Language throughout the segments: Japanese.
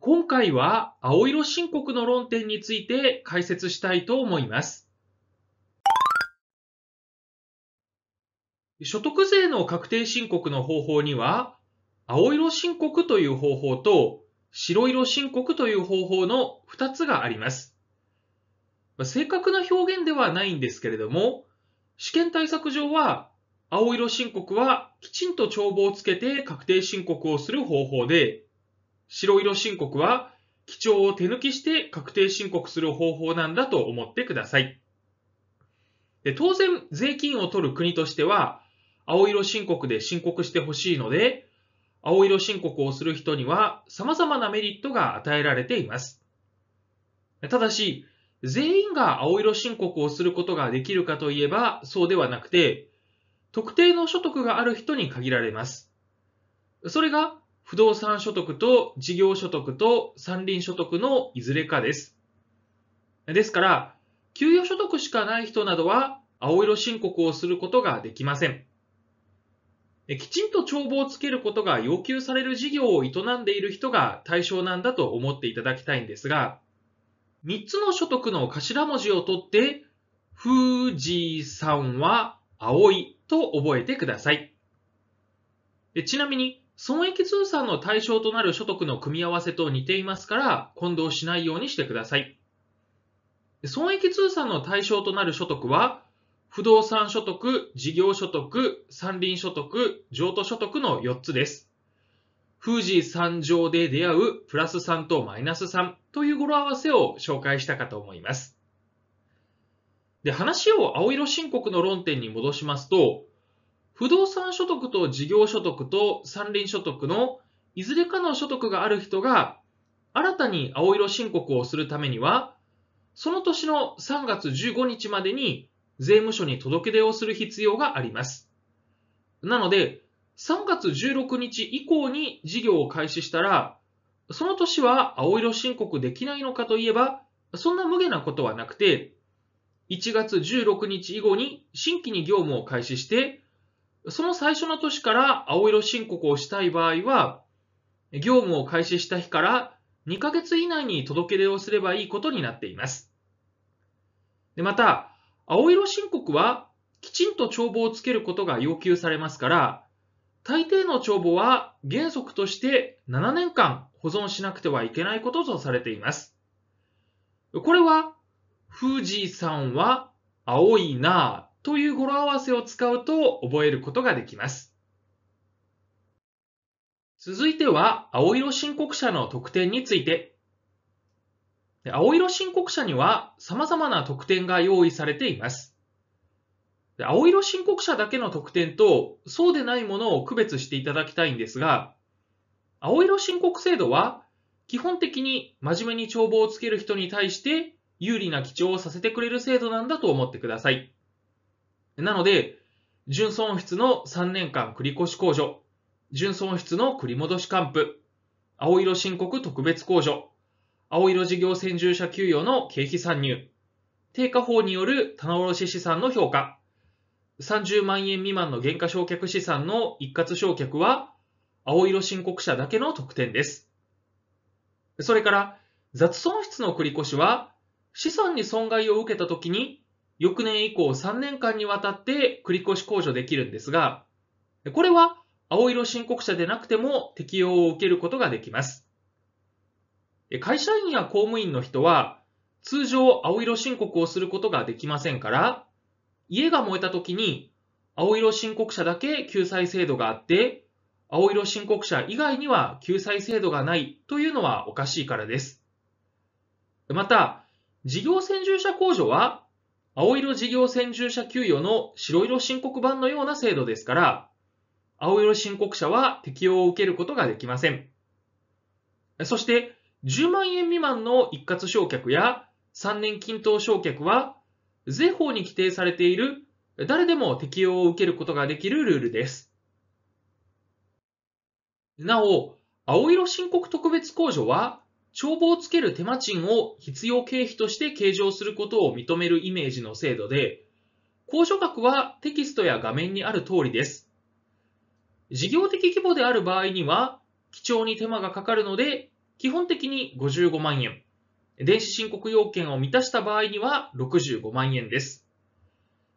今回は青色申告の論点について解説したいと思います。所得税の確定申告の方法には、青色申告という方法と白色申告という方法の2つがあります。正確な表現ではないんですけれども、試験対策上は青色申告はきちんと帳簿をつけて確定申告をする方法で、白色申告は、基調を手抜きして確定申告する方法なんだと思ってください。で当然、税金を取る国としては、青色申告で申告してほしいので、青色申告をする人には様々なメリットが与えられています。ただし、全員が青色申告をすることができるかといえばそうではなくて、特定の所得がある人に限られます。それが不動産所得と事業所得と山林所得のいずれかです。ですから、給与所得しかない人などは青色申告をすることができません。きちんと帳簿をつけることが要求される事業を営んでいる人が対象なんだと思っていただきたいんですが、3つの所得の頭文字を取って、富士山は青いと覚えてください。ちなみに、損益通算の対象となる所得の組み合わせと似ていますから、混同しないようにしてください。損益通算の対象となる所得は、不動産所得、事業所得、山林所得、譲渡所得の4つです。富士山上で出会うプラス3とマイナス3という語呂合わせを紹介したかと思います。で、話を青色申告の論点に戻しますと、不動産所得と事業所得と山林所得のいずれかの所得がある人が新たに青色申告をするためには、その年の3月15日までに税務署に届け出をする必要があります。なので、3月16日以降に事業を開始したら、その年は青色申告できないのかといえば、そんな無下なことはなくて、1月16日以後に新規に業務を開始して、その最初の年から青色申告をしたい場合は、業務を開始した日から2ヶ月以内に届け出をすればいいことになっています。でまた、青色申告はきちんと帳簿をつけることが要求されますから、大抵の帳簿は原則として7年間保存しなくてはいけないこととされています。これは、富士山は青いなぁという語呂合わせを使うと覚えることができます。続いては、青色申告者の特典について。青色申告者には様々な特典が用意されています。青色申告者だけの特典と、そうでないものを区別していただきたいんですが、青色申告制度は、基本的に真面目に帳簿をつける人に対して有利な基調をさせてくれる制度なんだと思ってください。なので、純損失の3年間繰越控除、純損失の繰戻し還付、青色申告特別控除、青色事業専従者給与の経費参入、定価法による棚卸資産の評価、30万円未満の減価償却資産の一括償却は、青色申告者だけの特典です。それから、雑損失の繰越は、資産に損害を受けたときに、翌年以降3年間にわたって繰越控除できるんですが、これは青色申告者でなくても適用を受けることができます。会社員や公務員の人は通常青色申告をすることができませんから、家が燃えた時に青色申告者だけ救済制度があって、青色申告者以外には救済制度がないというのはおかしいからです。また、事業先住者控除は青色事業専従者給与の白色申告版のような制度ですから、青色申告者は適用を受けることができません。そして、10万円未満の一括償却や3年均等償却は、税法に規定されている誰でも適用を受けることができるルールです。なお、青色申告特別控除は、帳簿をつける手間賃を必要経費として計上することを認めるイメージの制度で、控除額はテキストや画面にある通りです。事業的規模である場合には、基調に手間がかかるので、基本的に55万円。電子申告要件を満たした場合には65万円です。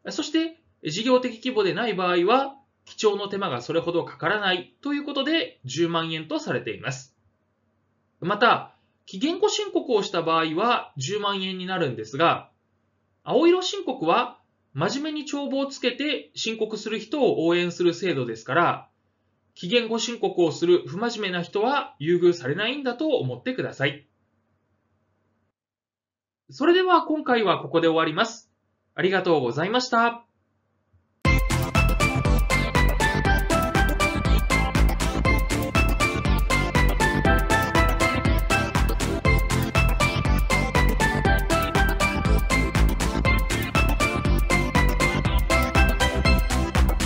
そして、事業的規模でない場合は、基調の手間がそれほどかからないということで10万円とされています。また、期限後申告をした場合は10万円になるんですが、青色申告は真面目に帳簿をつけて申告する人を応援する制度ですから、期限後申告をする不真面目な人は優遇されないんだと思ってください。それでは今回はここで終わります。ありがとうございました。